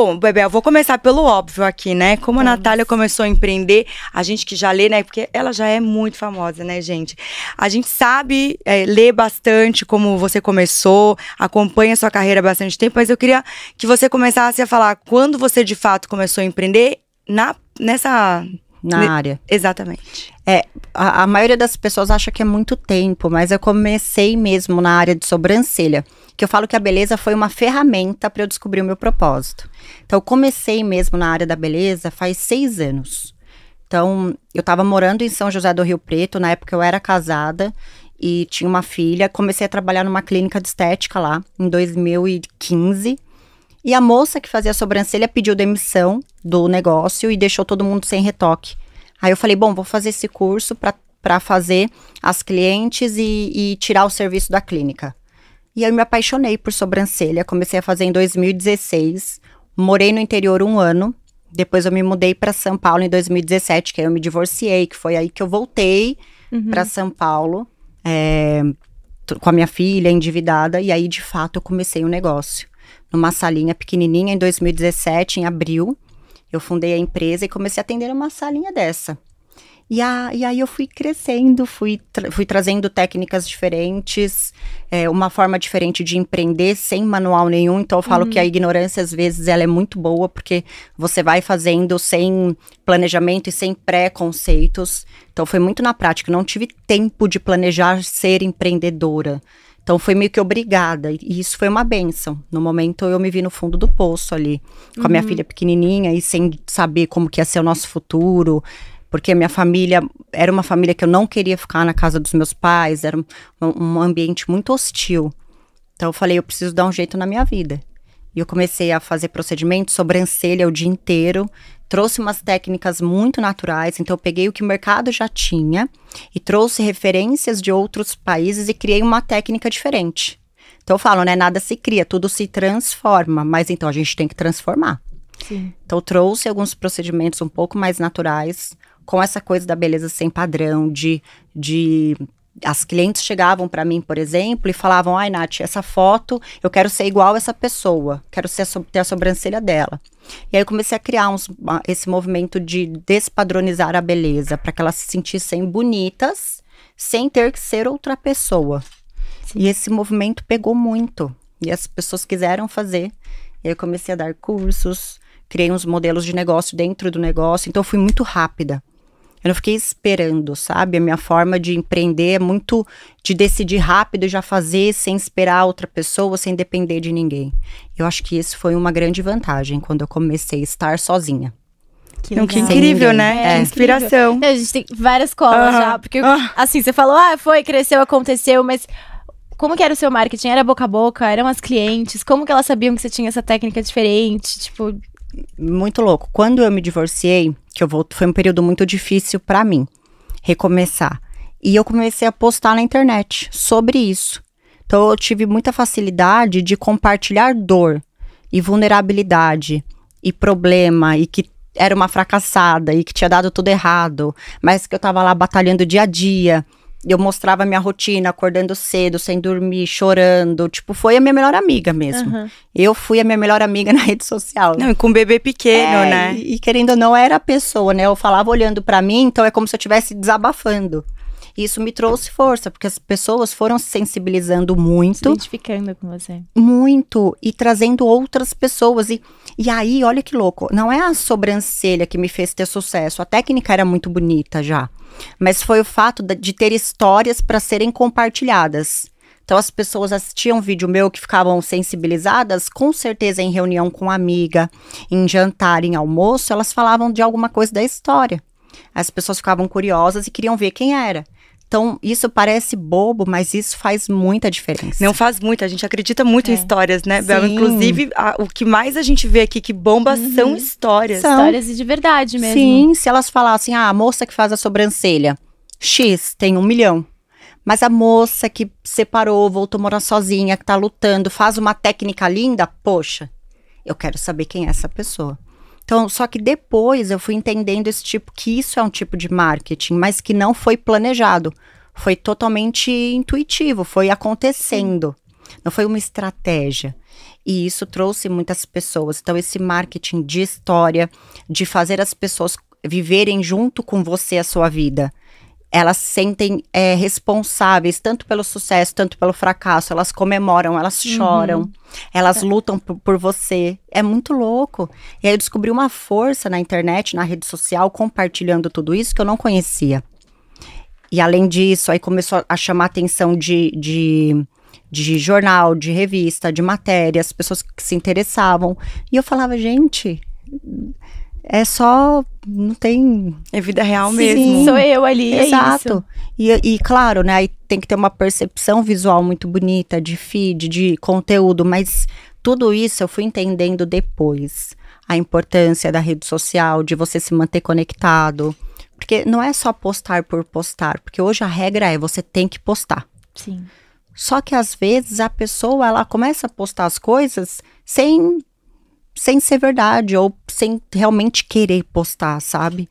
Bom, Bebel, vou começar pelo óbvio aqui, né? Como a Nossa. Natália começou a empreender, a gente que já lê, né? Porque ela já é muito famosa, né, gente? A gente sabe é, ler bastante como você começou, acompanha a sua carreira há bastante tempo, mas eu queria que você começasse a falar quando você de fato começou a empreender na, nessa na área. Exatamente. É, a, a, maioria das pessoas acha que é muito tempo, mas eu comecei mesmo na área de sobrancelha, que eu falo que a beleza foi uma ferramenta para eu descobrir o meu propósito. Então, eu comecei mesmo na área da beleza faz seis anos. Então, eu estava morando em São José do Rio Preto, na época eu era casada e tinha uma filha. Comecei a trabalhar numa clínica de estética lá em 2015. E a moça que fazia a sobrancelha pediu demissão do negócio e deixou todo mundo sem retoque. Aí eu falei, bom, vou fazer esse curso para fazer as clientes e, e tirar o serviço da clínica. E eu me apaixonei por sobrancelha. Comecei a fazer em 2016. Morei no interior um ano. Depois eu me mudei para São Paulo em 2017, que aí eu me divorciei, que foi aí que eu voltei uhum. para São Paulo é, com a minha filha endividada. E aí, de fato, eu comecei o um negócio numa salinha pequenininha em 2017, em abril. Eu fundei a empresa e comecei a atender uma salinha dessa. E, a, e aí eu fui crescendo, fui, tra fui trazendo técnicas diferentes, é, uma forma diferente de empreender sem manual nenhum. Então eu falo uhum. que a ignorância às vezes ela é muito boa porque você vai fazendo sem planejamento e sem pré-conceitos. Então foi muito na prática. Não tive tempo de planejar ser empreendedora. Então foi meio que obrigada. E isso foi uma benção. No momento eu me vi no fundo do poço ali, com uhum. a minha uhum. filha pequenininha e sem saber como que ia ser o nosso futuro. Porque a minha família era uma família que eu não queria ficar na casa dos meus pais, era um, um ambiente muito hostil. Então eu falei, eu preciso dar um jeito na minha vida. E eu comecei a fazer procedimento, sobrancelha o dia inteiro, trouxe umas técnicas muito naturais, então eu peguei o que o mercado já tinha e trouxe referências de outros países e criei uma técnica diferente. Então eu falo, né, nada se cria, tudo se transforma, mas então a gente tem que transformar. Sim. Então trouxe alguns procedimentos um pouco mais naturais, com essa coisa da beleza sem padrão, de, de as clientes chegavam para mim, por exemplo, e falavam: ai, Nath, essa foto eu quero ser igual essa pessoa, quero ser, ter a sobrancelha dela. E aí eu comecei a criar uns, esse movimento de despadronizar a beleza, para que elas se sentissem bonitas, sem ter que ser outra pessoa. Sim. E esse movimento pegou muito. E as pessoas quiseram fazer. E aí eu comecei a dar cursos, criei uns modelos de negócio dentro do negócio, então eu fui muito rápida. Eu não fiquei esperando, sabe? A minha forma de empreender é muito de decidir rápido e já fazer sem esperar outra pessoa, sem depender de ninguém. Eu acho que isso foi uma grande vantagem quando eu comecei a estar sozinha. Que, que incrível, né? É, que inspiração. É, a gente tem várias colas já, porque assim, você falou, ah, foi, cresceu, aconteceu, mas como que era o seu marketing? Era boca a boca? Eram as clientes? Como que elas sabiam que você tinha essa técnica diferente? Tipo, muito louco. Quando eu me divorciei, que eu volto, foi um período muito difícil para mim recomeçar. E eu comecei a postar na internet sobre isso. Então eu tive muita facilidade de compartilhar dor e vulnerabilidade e problema e que era uma fracassada e que tinha dado tudo errado, mas que eu tava lá batalhando dia a dia eu mostrava minha rotina, acordando cedo, sem dormir, chorando. Tipo, foi a minha melhor amiga mesmo. Uhum. Eu fui a minha melhor amiga na rede social. Não, e com um bebê pequeno, é, né? E, e, querendo ou não, era a pessoa, né? Eu falava olhando para mim, então é como se eu estivesse desabafando. Isso me trouxe força, porque as pessoas foram se sensibilizando muito. Se identificando com você. Muito. E trazendo outras pessoas. E, e aí, olha que louco. Não é a sobrancelha que me fez ter sucesso. A técnica era muito bonita já. Mas foi o fato de ter histórias para serem compartilhadas. Então as pessoas assistiam vídeo meu que ficavam sensibilizadas, com certeza em reunião com amiga, em jantar, em almoço, elas falavam de alguma coisa da história. As pessoas ficavam curiosas e queriam ver quem era. Então, isso parece bobo, mas isso faz muita diferença. Não faz muito, a gente acredita muito é. em histórias, né, Bela? Inclusive, a, o que mais a gente vê aqui que bomba uhum. são histórias. São. Histórias de verdade mesmo. Sim, se elas falassem, ah, a moça que faz a sobrancelha, X, tem um milhão. Mas a moça que separou, voltou morar sozinha, que tá lutando, faz uma técnica linda, poxa, eu quero saber quem é essa pessoa. Então, só que depois eu fui entendendo esse tipo que isso é um tipo de marketing, mas que não foi planejado. Foi totalmente intuitivo, foi acontecendo. Não foi uma estratégia. E isso trouxe muitas pessoas. Então, esse marketing de história, de fazer as pessoas viverem junto com você a sua vida elas sentem é, responsáveis tanto pelo sucesso, tanto pelo fracasso. Elas comemoram, elas uhum. choram, uhum. elas é. lutam por, por, você. É muito louco. E aí eu descobri uma força na internet, na rede social, compartilhando tudo isso que eu não conhecia. E além disso, aí começou a chamar atenção de, de, de jornal, de revista, de matérias, pessoas que se interessavam. E eu falava, gente é só. Não tem. É vida real Sim. mesmo. Sou eu ali. É Exato. É e, e, claro, né? Aí tem que ter uma percepção visual muito bonita de feed, de conteúdo, mas tudo isso eu fui entendendo depois. A importância da rede social, de você se manter conectado. Porque não é só postar por postar, porque hoje a regra é você tem que postar. Sim. Só que às vezes a pessoa ela começa a postar as coisas sem sem ser verdade ou sem realmente querer postar, sabe?